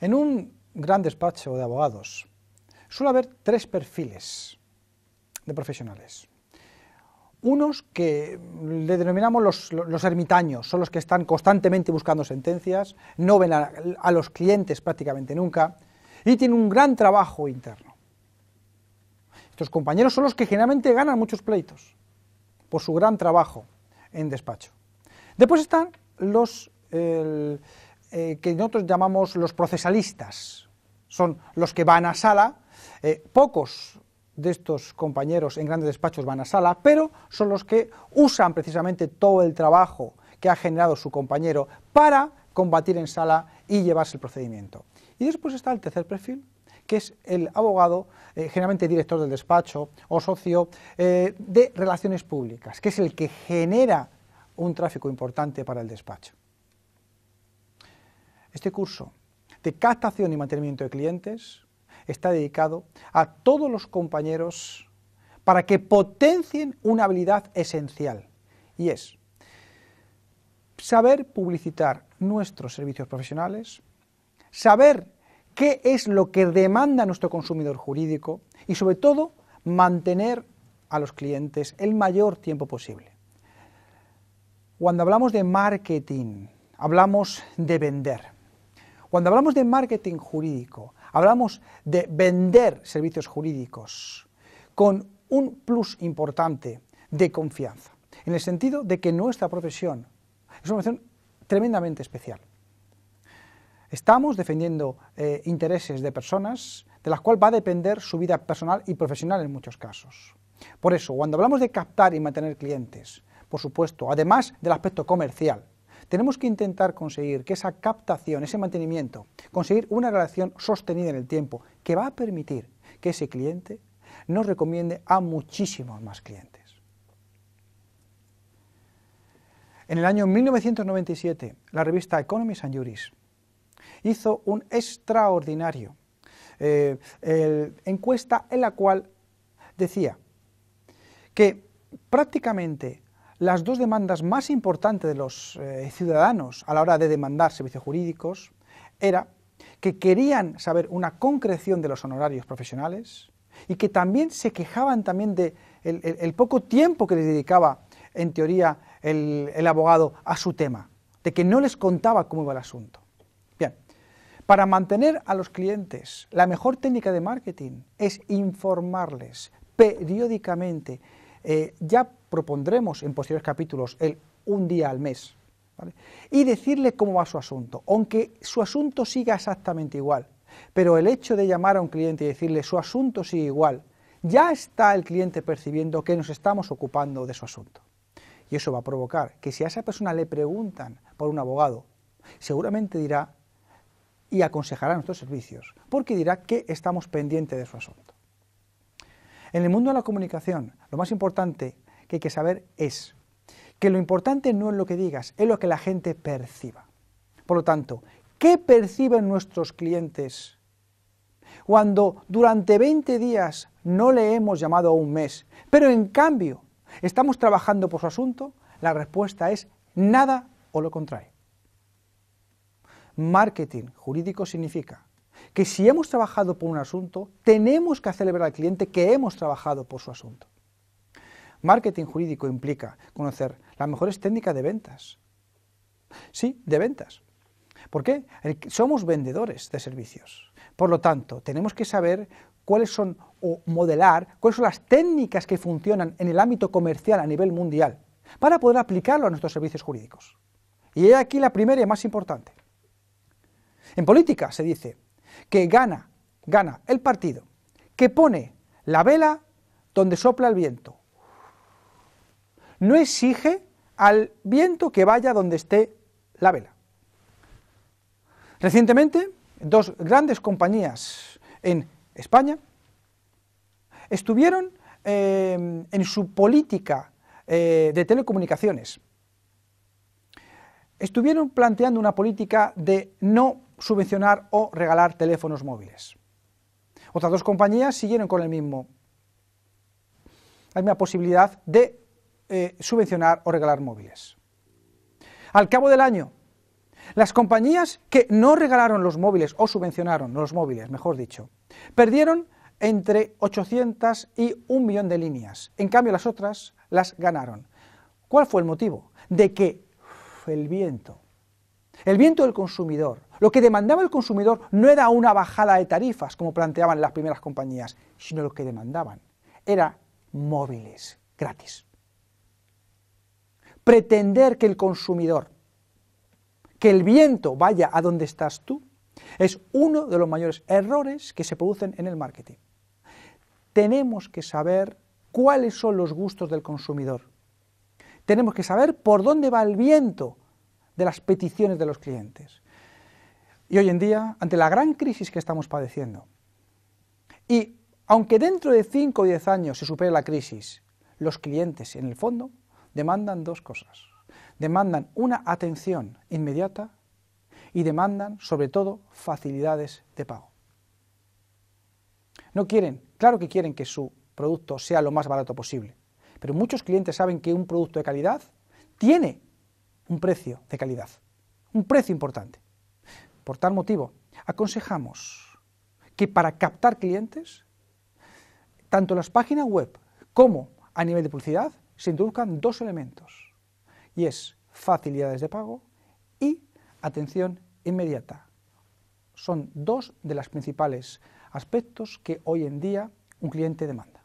En un gran despacho de abogados suele haber tres perfiles de profesionales. Unos que le denominamos los, ermitaños, son los que están constantemente buscando sentencias, no ven a, los clientes prácticamente nunca y tienen un gran trabajo interno. Estos compañeros son los que generalmente ganan muchos pleitos por su gran trabajo en despacho. Después están los, eh, que nosotros llamamos los procesalistas. Son los que van a sala, eh, pocos de estos compañeros en grandes despachos van a sala, pero son los que usan precisamente todo el trabajo que ha generado su compañero para combatir en sala y llevarse el procedimiento. Y después está el tercer perfil, que es el abogado, eh, generalmente director del despacho o socio de relaciones públicas, que es el que genera un tráfico importante para el despacho. Este curso de captación y mantenimiento de clientes está dedicado a todos los compañeros para que potencien una habilidad esencial y es saber publicitar nuestros servicios profesionales, saber qué es lo que demanda nuestro consumidor jurídico y sobre todo mantener a los clientes el mayor tiempo posible. Cuando hablamos de marketing, hablamos de vender. Cuando hablamos de marketing jurídico, hablamos de vender servicios jurídicos con un plus importante de confianza, en el sentido de que nuestra profesión es una profesión tremendamente especial. Estamos defendiendo eh, intereses de personas de las cuales va a depender su vida personal y profesional en muchos casos. Por eso, cuando hablamos de captar y mantener clientes, por supuesto, además del aspecto comercial, tenemos que intentar conseguir que esa captación, ese mantenimiento, conseguir una relación sostenida en el tiempo que va a permitir que ese cliente nos recomiende a muchísimos más clientes. En el año 1997, la revista Economy and Juris hizo un extraordinario eh, encuesta en la cual decía que prácticamente las dos demandas más importantes de los eh, ciudadanos a la hora de demandar servicios jurídicos era que querían saber una concreción de los honorarios profesionales y que también se quejaban también de el, poco tiempo que les dedicaba, en teoría, el, el abogado a su tema, de que no les contaba cómo iba el asunto. Bien, para mantener a los clientes, la mejor técnica de marketing es informarles periódicamente eh, ya propondremos en posteriores capítulos el un día al mes y decirle cómo va su asunto, aunque su asunto siga exactamente igual. Pero el hecho de llamar a un cliente y decirle su asunto sigue igual, ya está el cliente percibiendo que nos estamos ocupando de su asunto. Y eso va a provocar que si a esa persona le preguntan por un abogado, seguramente dirá y aconsejará nuestros servicios, porque dirá que estamos pendientes de su asunto. En el mundo de la comunicación, lo más importante que hay que saber es que lo importante no es lo que digas, es lo que la gente perciba. Por lo tanto, ¿qué perciben nuestros clientes cuando durante 20 días no le hemos llamado a un mes, pero en cambio estamos trabajando por su asunto? La respuesta es nada o lo contrae. Marketing jurídico significa que si hemos trabajado por un asunto, tenemos que hacerle ver al cliente que hemos trabajado por su asunto. Marketing jurídico implica conocer las mejores técnicas de ventas. Sí, de ventas. ¿Por qué? Somos vendedores de servicios. Por lo tanto, tenemos que saber cuáles son o modelar cuáles son las técnicas que funcionan en el ámbito comercial a nivel mundial para poder aplicarlo a nuestros servicios jurídicos. Y he aquí la primera y más importante. En política se dice, que gana, gana el partido, que pone la vela donde sopla el viento. No exige al viento que vaya donde esté la vela. Recientemente, dos grandes compañías en España estuvieron eh, en su política eh, de telecomunicaciones, estuvieron planteando una política de no subvencionar o regalar teléfonos móviles. Otras dos compañías siguieron con el mismo, la misma posibilidad de eh, subvencionar o regalar móviles. Al cabo del año, las compañías que no regalaron los móviles o subvencionaron los móviles, mejor dicho, perdieron entre 800 y un millón de líneas. En cambio, las otras las ganaron. ¿Cuál fue el motivo? De que el viento, el viento del consumidor, lo que demandaba el consumidor no era una bajada de tarifas, como planteaban las primeras compañías, sino lo que demandaban era móviles gratis. Pretender que el consumidor, que el viento vaya a donde estás tú, es uno de los mayores errores que se producen en el marketing. Tenemos que saber cuáles son los gustos del consumidor. Tenemos que saber por dónde va el viento de las peticiones de los clientes y hoy en día ante la gran crisis que estamos padeciendo. Y aunque dentro de 5 o 10 años se supere la crisis, los clientes en el fondo demandan dos cosas. Demandan una atención inmediata y demandan sobre todo facilidades de pago. No quieren, claro que quieren que su producto sea lo más barato posible, pero muchos clientes saben que un producto de calidad tiene un precio de calidad, un precio importante. Por tal motivo, aconsejamos que para captar clientes, tanto las páginas web como a nivel de publicidad, se introduzcan dos elementos, y es facilidades de pago y atención inmediata. Son dos de los principales aspectos que hoy en día un cliente demanda.